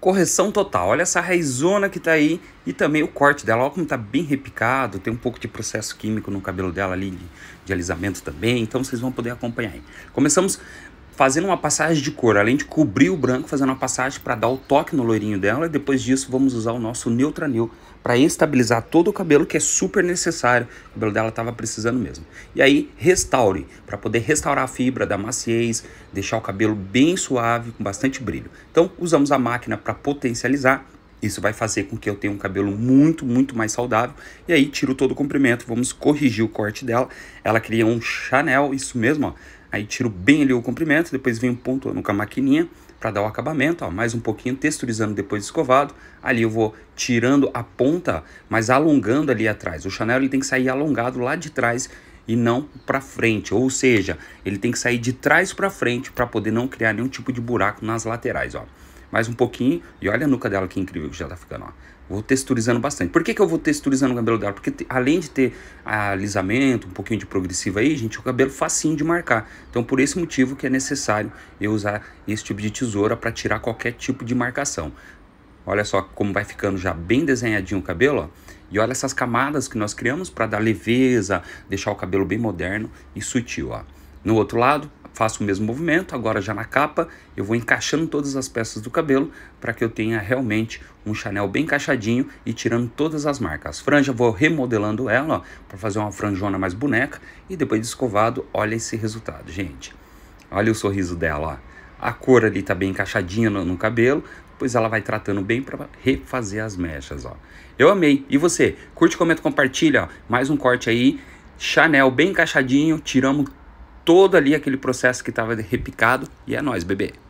correção total. Olha essa raizona que tá aí e também o corte dela. Olha como tá bem repicado, tem um pouco de processo químico no cabelo dela ali, de, de alisamento também. Então vocês vão poder acompanhar aí. Começamos fazendo uma passagem de cor, além de cobrir o branco, fazendo uma passagem para dar o toque no loirinho dela. E depois disso, vamos usar o nosso Neutranil para estabilizar todo o cabelo, que é super necessário. O cabelo dela estava precisando mesmo. E aí, restaure, para poder restaurar a fibra da maciez, deixar o cabelo bem suave, com bastante brilho. Então, usamos a máquina para potencializar isso vai fazer com que eu tenha um cabelo muito, muito mais saudável. E aí tiro todo o comprimento, vamos corrigir o corte dela. Ela cria um Chanel, isso mesmo, ó. Aí tiro bem ali o comprimento, depois venho pontuando com a maquininha para dar o acabamento, ó, mais um pouquinho texturizando depois escovado. Ali eu vou tirando a ponta, mas alongando ali atrás. O Chanel ele tem que sair alongado lá de trás e não para frente, ou seja, ele tem que sair de trás para frente para poder não criar nenhum tipo de buraco nas laterais, ó mais um pouquinho. E olha a nuca dela que incrível que já tá ficando, ó. Vou texturizando bastante. Por que, que eu vou texturizando o cabelo dela? Porque além de ter alisamento, um pouquinho de progressiva aí, gente, o cabelo facinho de marcar. Então, por esse motivo que é necessário eu usar esse tipo de tesoura para tirar qualquer tipo de marcação. Olha só como vai ficando já bem desenhadinho o cabelo, ó. E olha essas camadas que nós criamos para dar leveza, deixar o cabelo bem moderno e sutil, ó. No outro lado, faço o mesmo movimento, agora já na capa, eu vou encaixando todas as peças do cabelo para que eu tenha realmente um Chanel bem encaixadinho e tirando todas as marcas. Franja vou remodelando ela para fazer uma franjona mais boneca e depois de escovado, olha esse resultado, gente. Olha o sorriso dela, ó. A cor ali está bem encaixadinha no, no cabelo, pois ela vai tratando bem para refazer as mechas, ó. Eu amei. E você? Curte, comenta, compartilha, ó. Mais um corte aí. Chanel bem encaixadinho, tiramos todo ali aquele processo que estava repicado e é nós, bebê.